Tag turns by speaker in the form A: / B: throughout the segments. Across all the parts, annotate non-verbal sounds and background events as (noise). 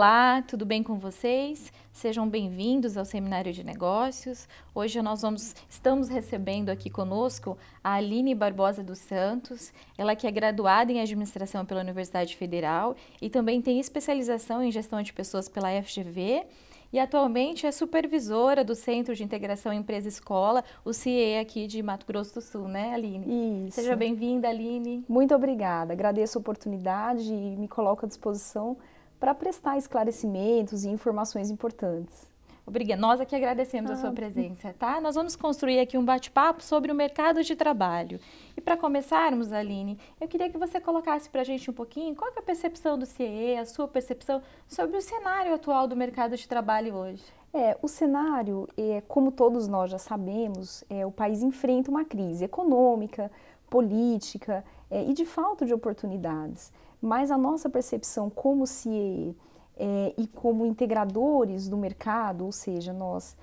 A: Olá, tudo bem com vocês? Sejam bem-vindos ao Seminário de Negócios. Hoje nós vamos, estamos recebendo aqui conosco a Aline Barbosa dos Santos, ela que é graduada em Administração pela Universidade Federal e também tem especialização em Gestão de Pessoas pela FGV e atualmente é supervisora do Centro de Integração Empresa Escola, o CIE aqui de Mato Grosso do Sul, né, Aline? Isso. Seja
B: bem-vinda, Aline. Muito obrigada. Agradeço a oportunidade e me coloco à disposição para prestar esclarecimentos e informações importantes.
A: Obrigada. Nós aqui agradecemos ah. a sua ah. presença, tá? Nós vamos construir aqui um bate-papo sobre o mercado de trabalho. E para começarmos, Aline, eu queria que você colocasse para a gente um pouquinho qual é a percepção do CIE, a sua percepção sobre o cenário atual do mercado de trabalho hoje.
B: É, o cenário, é, como todos nós já sabemos, é, o país enfrenta uma crise econômica, política é, e de falta de oportunidades mas a nossa percepção como CIE é, eh, e como integradores do mercado, ou seja, nós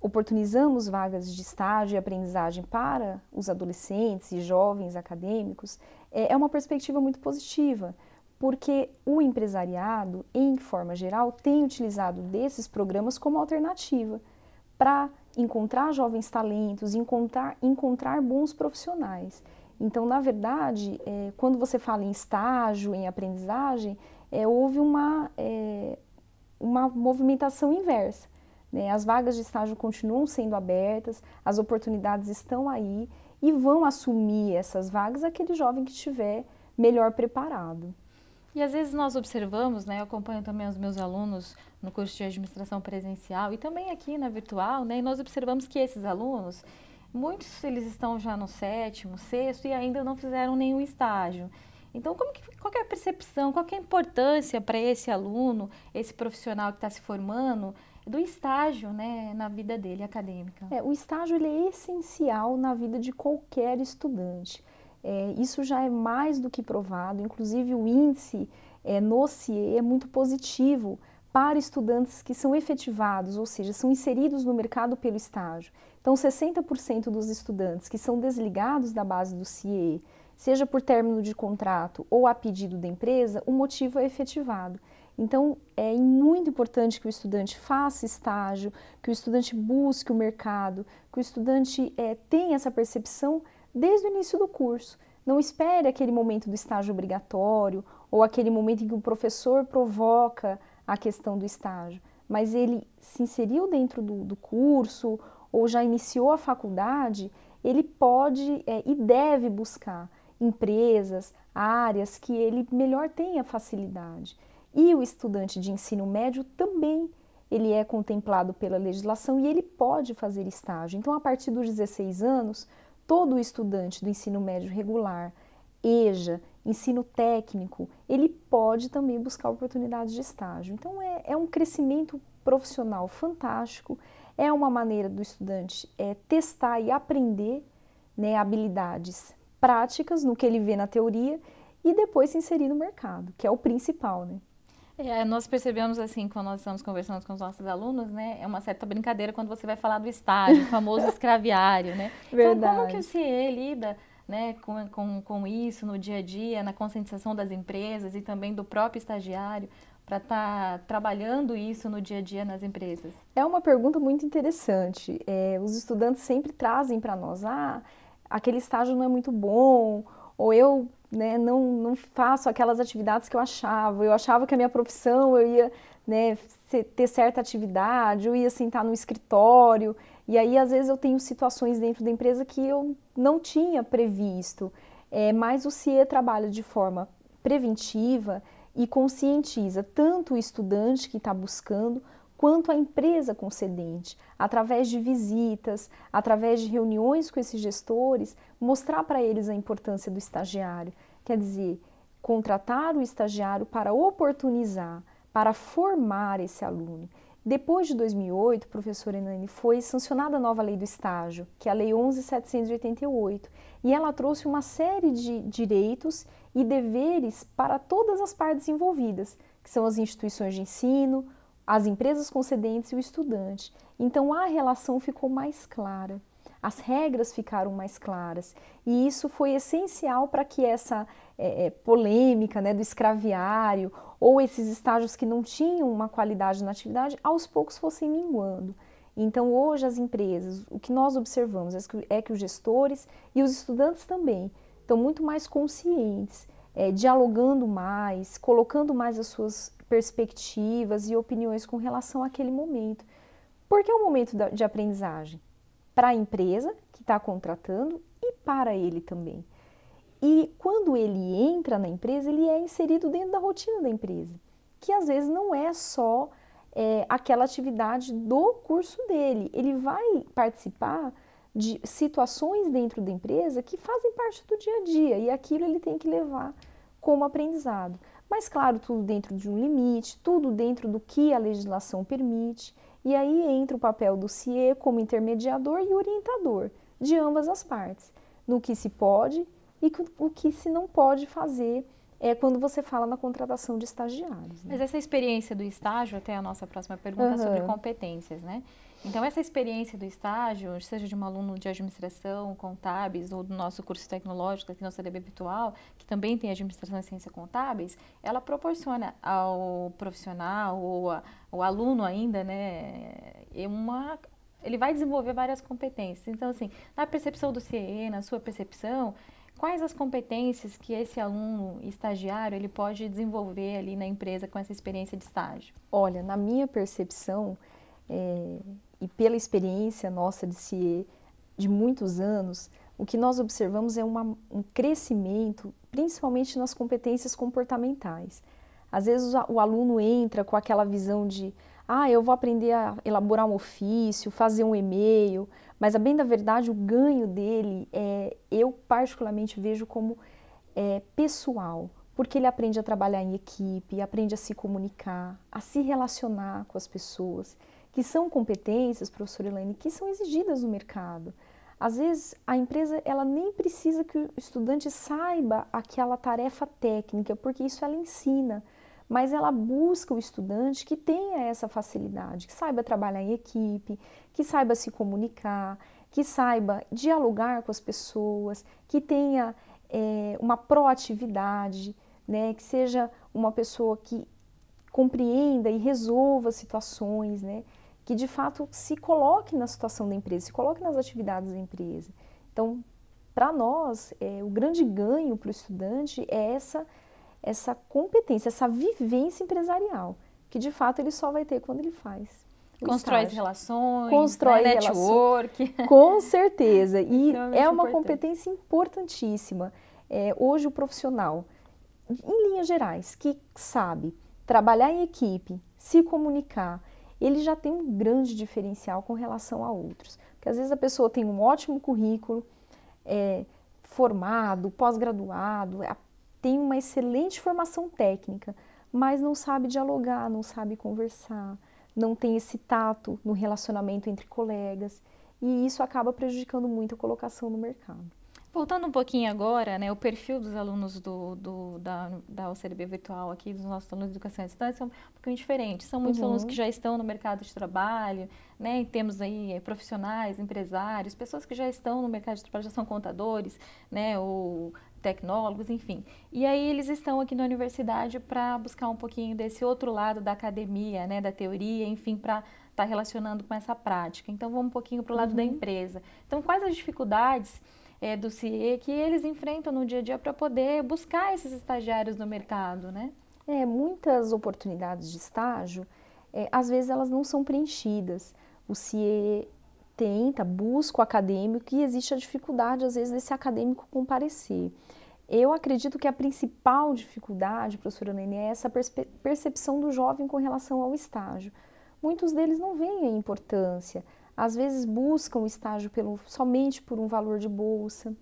B: oportunizamos vagas de estágio e aprendizagem para os adolescentes e jovens acadêmicos, é, é uma perspectiva muito positiva, porque o empresariado, em forma geral, tem utilizado desses programas como alternativa para encontrar jovens talentos, encontrar, encontrar bons profissionais. Então, na verdade, é, quando você fala em estágio, em aprendizagem, é, houve uma, é, uma movimentação inversa. Né? As vagas de estágio continuam sendo abertas, as oportunidades estão aí e vão assumir essas vagas aquele jovem que estiver melhor preparado.
A: E às vezes nós observamos, né, eu acompanho também os meus alunos no curso de administração presencial e também aqui na virtual, né, e nós observamos que esses alunos, Muitos eles estão já no sétimo, sexto e ainda não fizeram nenhum estágio. Então, como que, qual que é a percepção, qual que é a importância para esse aluno, esse profissional que está se formando, do estágio né, na vida dele acadêmica?
B: É, o estágio ele é essencial na vida de qualquer estudante. É, isso já é mais do que provado, inclusive o índice é, no CIE é muito positivo para estudantes que são efetivados, ou seja, são inseridos no mercado pelo estágio. Então, 60% dos estudantes que são desligados da base do CIE, seja por término de contrato ou a pedido da empresa, o motivo é efetivado. Então, é muito importante que o estudante faça estágio, que o estudante busque o mercado, que o estudante é, tenha essa percepção desde o início do curso. Não espere aquele momento do estágio obrigatório ou aquele momento em que o professor provoca a questão do estágio, mas ele se inseriu dentro do, do curso ou já iniciou a faculdade, ele pode é, e deve buscar empresas, áreas que ele melhor tenha facilidade. E o estudante de ensino médio também ele é contemplado pela legislação e ele pode fazer estágio. Então, a partir dos 16 anos, todo estudante do ensino médio regular, EJA, ensino técnico, ele pode também buscar oportunidades de estágio. Então, é, é um crescimento profissional fantástico, é uma maneira do estudante é, testar e aprender né, habilidades práticas no que ele vê na teoria e depois se inserir no mercado, que é o principal, né?
A: É, nós percebemos assim, quando nós estamos conversando com os nossos alunos, né? É uma certa brincadeira quando você vai falar do estágio, o famoso (laughs) escraviário, né? Verdade. Então, como que o CIE lida né, com, com, com isso no dia a dia, na conscientização das empresas e também do próprio estagiário? para estar tá trabalhando isso no dia a dia nas empresas?
B: É uma pergunta muito interessante. É, os estudantes sempre trazem para nós, ah, aquele estágio não é muito bom, ou eu né, não, não faço aquelas atividades que eu achava, eu achava que a minha profissão eu ia né, ter certa atividade, eu ia sentar no escritório, e aí às vezes eu tenho situações dentro da empresa que eu não tinha previsto, é, mas o CIE trabalha de forma preventiva, e conscientiza tanto o estudante que está buscando quanto a empresa concedente, através de visitas, através de reuniões com esses gestores, mostrar para eles a importância do estagiário. Quer dizer, contratar o estagiário para oportunizar, para formar esse aluno. Depois de 2008, professora Enane foi sancionada a nova lei do estágio, que é a Lei 11.788, e ela trouxe uma série de direitos e deveres para todas as partes envolvidas, que são as instituições de ensino, as empresas concedentes e o estudante. Então a relação ficou mais clara, as regras ficaram mais claras, e isso foi essencial para que essa é, é, polêmica né, do escraviário, ou esses estágios que não tinham uma qualidade na atividade, aos poucos fossem minguando. Então, hoje, as empresas, o que nós observamos é que, é que os gestores e os estudantes também estão muito mais conscientes, é, dialogando mais, colocando mais as suas perspectivas e opiniões com relação àquele momento. Porque é um momento de aprendizagem para a empresa que está contratando e para ele também. E quando ele entra na empresa, ele é inserido dentro da rotina da empresa, que às vezes não é só é, aquela atividade do curso dele. Ele vai participar de situações dentro da empresa que fazem parte do dia a dia e aquilo ele tem que levar como aprendizado. Mas, claro, tudo dentro de um limite, tudo dentro do que a legislação permite. E aí entra o papel do CIE como intermediador e orientador de ambas as partes, no que se pode e que, o que se não pode fazer é quando você fala na contratação de estagiários. Né? Mas
A: essa experiência do estágio, até a nossa próxima pergunta uhum. sobre competências, né? Então, essa experiência do estágio, seja de um aluno de administração, contábeis, ou do nosso curso tecnológico aqui na CDB Virtual, que também tem administração e ciência contábeis, ela proporciona ao profissional ou ao aluno ainda, né, é uma ele vai desenvolver várias competências. Então, assim, na percepção do CIE, na sua percepção, quais as competências que esse aluno estagiário ele pode desenvolver ali na empresa com essa experiência de estágio?
B: Olha, na minha percepção é, e pela experiência nossa de CIE de muitos anos, o que nós observamos é uma, um crescimento, principalmente nas competências comportamentais. Às vezes o aluno entra com aquela visão de, ah, eu vou aprender a elaborar um ofício, fazer um e-mail, mas a bem da verdade, o ganho dele é, eu particularmente vejo como é, pessoal, porque ele aprende a trabalhar em equipe, aprende a se comunicar, a se relacionar com as pessoas, que são competências, professora Elaine, que são exigidas no mercado. Às vezes a empresa ela nem precisa que o estudante saiba aquela tarefa técnica, porque isso ela ensina mas ela busca o estudante que tenha essa facilidade, que saiba trabalhar em equipe, que saiba se comunicar, que saiba dialogar com as pessoas, que tenha é, uma proatividade, né, que seja uma pessoa que compreenda e resolva situações, né, que de fato se coloque na situação da empresa, se coloque nas atividades da empresa. Então, para nós, é, o grande ganho para o estudante é essa essa competência, essa vivência empresarial, que de fato ele só vai ter quando ele faz. Constrói as
A: relações, constrói né, network.
B: Relações, (laughs) com certeza. E é, é uma importante. competência importantíssima. É, hoje o profissional, em linhas gerais, que sabe trabalhar em equipe, se comunicar, ele já tem um grande diferencial com relação a outros. Porque às vezes a pessoa tem um ótimo currículo, é, formado, pós-graduado, é tem uma excelente formação técnica, mas não sabe dialogar, não sabe conversar, não tem esse tato no relacionamento entre colegas e isso acaba prejudicando muito a colocação no mercado.
A: Voltando um pouquinho agora, né, o perfil dos alunos do, do, da, da UCLB virtual aqui, dos nossos alunos de educação à distância, é um pouquinho diferente. São muitos uhum. alunos que já estão no mercado de trabalho, né, e temos aí é, profissionais, empresários, pessoas que já estão no mercado de trabalho, já são contadores, né, ou tecnólogos, enfim. E aí eles estão aqui na universidade para buscar um pouquinho desse outro lado da academia, né, da teoria, enfim, para estar tá relacionando com essa prática. Então vamos um pouquinho para o lado uhum. da empresa. Então quais as dificuldades é, do CIE que eles enfrentam no dia a dia para poder buscar esses estagiários no mercado, né?
B: É, muitas oportunidades de estágio, é, às vezes elas não são preenchidas. O CIE tenta, busca o acadêmico e existe a dificuldade, às vezes, desse acadêmico comparecer. Eu acredito que a principal dificuldade, professora Nene, é essa percepção do jovem com relação ao estágio. Muitos deles não veem a importância, às vezes buscam o estágio pelo, somente por um valor de bolsa,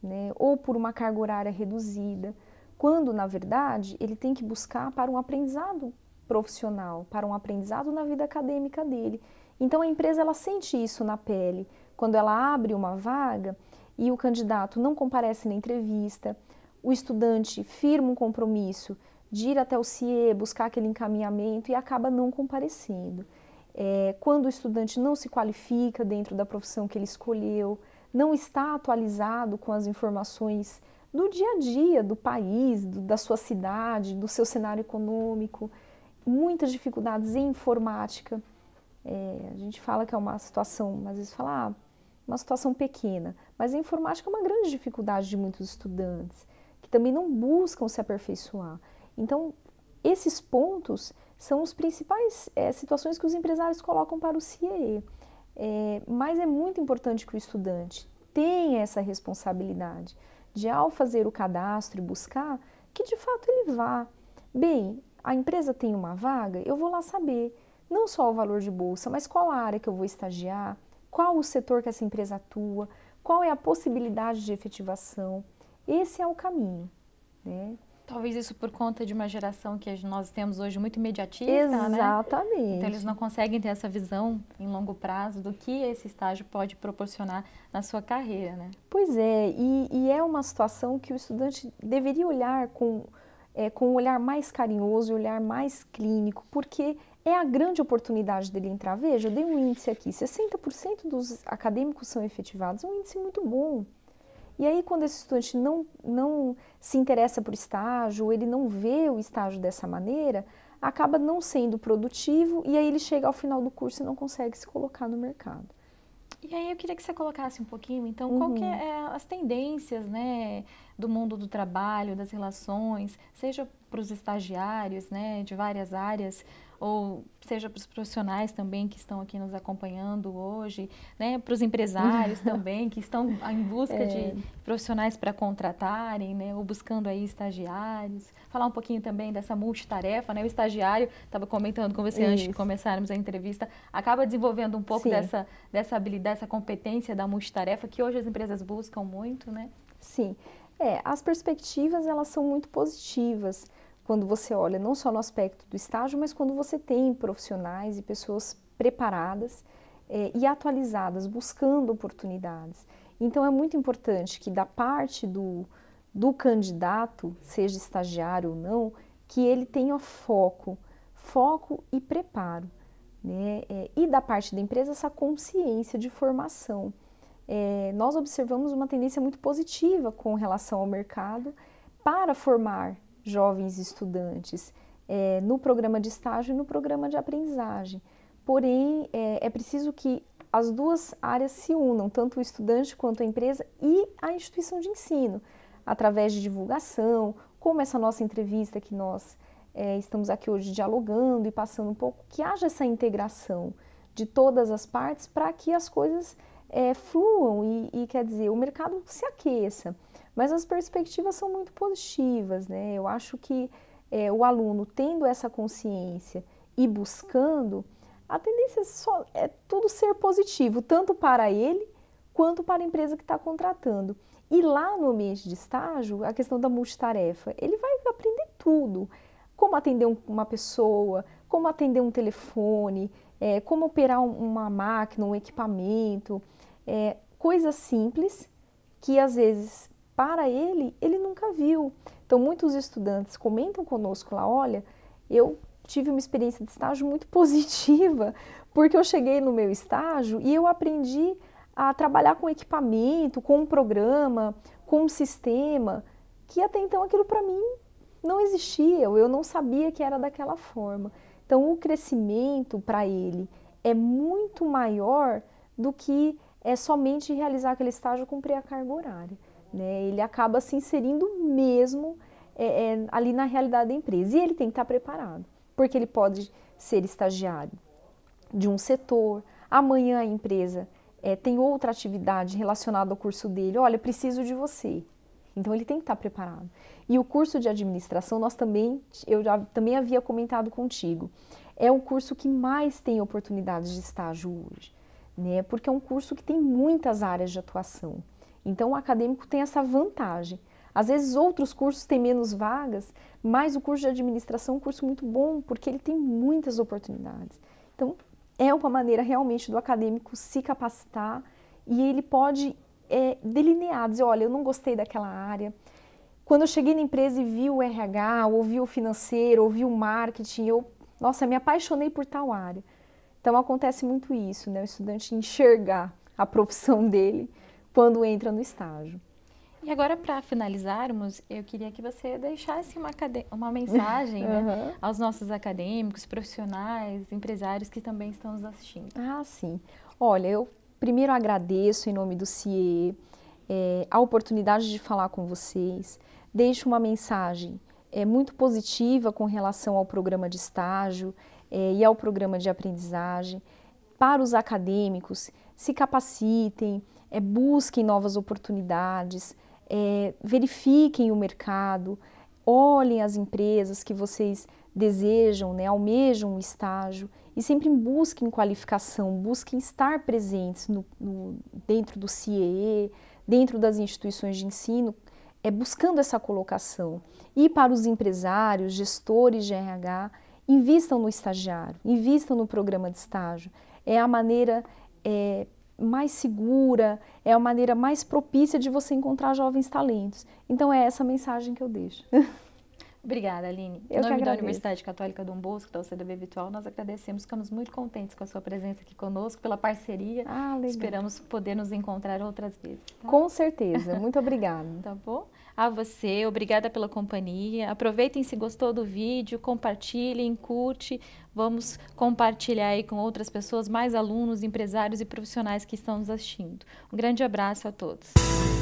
B: né, ou por uma carga horária reduzida, quando, na verdade, ele tem que buscar para um aprendizado profissional, para um aprendizado na vida acadêmica dele. Então a empresa ela sente isso na pele quando ela abre uma vaga e o candidato não comparece na entrevista, o estudante firma um compromisso de ir até o CIE, buscar aquele encaminhamento e acaba não comparecendo. É, quando o estudante não se qualifica dentro da profissão que ele escolheu, não está atualizado com as informações do dia a dia, do país, do, da sua cidade, do seu cenário econômico, muitas dificuldades em informática, é, a gente fala que é uma situação, às vezes fala, ah, uma situação pequena, mas a informática é uma grande dificuldade de muitos estudantes, que também não buscam se aperfeiçoar. Então, esses pontos são os principais é, situações que os empresários colocam para o CIE. É, mas é muito importante que o estudante tenha essa responsabilidade de, ao fazer o cadastro e buscar, que de fato ele vá. Bem, a empresa tem uma vaga, eu vou lá saber não só o valor de bolsa, mas qual a área que eu vou estagiar, qual o setor que essa empresa atua, qual é a possibilidade de efetivação. Esse é o caminho. Né?
A: Talvez isso por conta de uma geração que nós temos hoje muito imediatista, né?
B: Exatamente. Né? Então eles não
A: conseguem ter essa visão em longo prazo do que esse estágio pode proporcionar na sua carreira, né?
B: Pois é, e, e é uma situação que o estudante deveria olhar com é, com um olhar mais carinhoso, um olhar mais clínico, porque é a grande oportunidade dele entrar. Veja, eu dei um índice aqui, 60% dos acadêmicos são efetivados, é um índice muito bom. E aí, quando esse estudante não, não se interessa por estágio, ele não vê o estágio dessa maneira, acaba não sendo produtivo e aí ele chega ao final do curso e não consegue se colocar no mercado.
A: E aí eu queria que você colocasse um pouquinho, então, uhum. qual que uhum. é as tendências, né, do mundo do trabalho, das relações, seja para os estagiários, né, de várias áreas, ou seja para os profissionais também que estão aqui nos acompanhando hoje, né, para os empresários (laughs) também que estão em busca é. de profissionais para contratarem, né, ou buscando aí estagiários. Falar um pouquinho também dessa multitarefa, né, o estagiário estava comentando com você Isso. antes de começarmos a entrevista, acaba desenvolvendo um pouco Sim. dessa dessa habilidade, dessa competência da multitarefa que hoje as empresas buscam muito, né?
B: Sim. É, as perspectivas elas são muito positivas quando você olha não só no aspecto do estágio, mas quando você tem profissionais e pessoas preparadas é, e atualizadas, buscando oportunidades. Então é muito importante que da parte do, do candidato, seja estagiário ou não, que ele tenha foco, foco e preparo. Né? É, e da parte da empresa, essa consciência de formação. É, nós observamos uma tendência muito positiva com relação ao mercado para formar jovens estudantes é, no programa de estágio e no programa de aprendizagem. Porém, é, é preciso que as duas áreas se unam, tanto o estudante quanto a empresa e a instituição de ensino, através de divulgação, como essa nossa entrevista que nós é, estamos aqui hoje dialogando e passando um pouco, que haja essa integração de todas as partes para que as coisas é, fluam e, e, quer dizer, o mercado se aqueça. Mas as perspectivas são muito positivas, né? Eu acho que é, o aluno tendo essa consciência e buscando, a tendência é, só, é tudo ser positivo, tanto para ele quanto para a empresa que está contratando. E lá no ambiente de estágio, a questão da multitarefa, ele vai aprender tudo: como atender uma pessoa, como atender um telefone, é, como operar uma máquina, um equipamento, é, coisas simples que às vezes para ele, ele nunca viu. Então, muitos estudantes comentam conosco lá: olha, eu tive uma experiência de estágio muito (laughs) positiva, porque eu cheguei no meu estágio e eu aprendi a trabalhar com equipamento, com um programa, com um sistema, que até então aquilo para mim não existia, eu não sabia que era daquela forma. Então, o crescimento para ele é muito maior do que é somente realizar aquele estágio cumprir a carga horária. Né? Ele acaba se inserindo mesmo é, é, ali na realidade da empresa. E ele tem que estar preparado, porque ele pode ser estagiário de um setor, amanhã a empresa é, tem outra atividade relacionada ao curso dele, olha, preciso de você. Então ele tem que estar preparado. E o curso de administração, nós também, eu já também havia comentado contigo, é o curso que mais tem oportunidades de estágio hoje, né? Porque é um curso que tem muitas áreas de atuação. Então, o acadêmico tem essa vantagem. Às vezes, outros cursos têm menos vagas, mas o curso de administração é um curso muito bom, porque ele tem muitas oportunidades. Então, é uma maneira realmente do acadêmico se capacitar e ele pode é, delinear, dizer, olha, eu não gostei daquela área. Quando eu cheguei na empresa e vi o RH, ouvi o financeiro, ouvi o marketing, eu, nossa, me apaixonei por tal área. Então acontece muito isso, né? O estudante enxergar a profissão (laughs) dele quando entra no estágio.
A: E agora, para finalizarmos, eu queria que você
B: deixasse uma, uma mensagem uhum. (laughs) aos
A: nossos acadêmicos, profissionais, empresários que também estão nos assistindo.
B: Ah, sim. Olha, eu primeiro agradeço em nome do CIE é, a oportunidade de falar com vocês. Deixo uma mensagem é, muito positiva com relação ao programa de estágio é, e ao programa de aprendizagem. Para os acadêmicos, se capacitem, é, busquem novas oportunidades, é, verifiquem o mercado, olhem as empresas que vocês desejam, né, almejam um estágio e sempre busquem qualificação, busquem estar presentes no, no, dentro do CIE, dentro das instituições de ensino, é, buscando essa colocação. E para os empresários, gestores de RH, invistam no estagiário, invistam no programa de estágio. É a maneira é, mais segura, é a maneira mais propícia de você encontrar jovens talentos. Então é essa mensagem que eu deixo. (laughs)
A: Obrigada, Aline. Eu em nome da Universidade Católica Dom Bosco, da UCDB Virtual, nós agradecemos, ficamos muito contentes com a sua presença aqui conosco, pela parceria. Ah, Esperamos poder nos encontrar outras vezes. Tá? Com
B: certeza. Muito obrigada.
A: tá bom? a você, obrigada pela companhia. Aproveitem se gostou do vídeo, compartilhem, curte. Vamos compartilhar aí com outras pessoas, mais alunos, empresários e profissionais que estão nos assistindo. Um grande abraço a todos.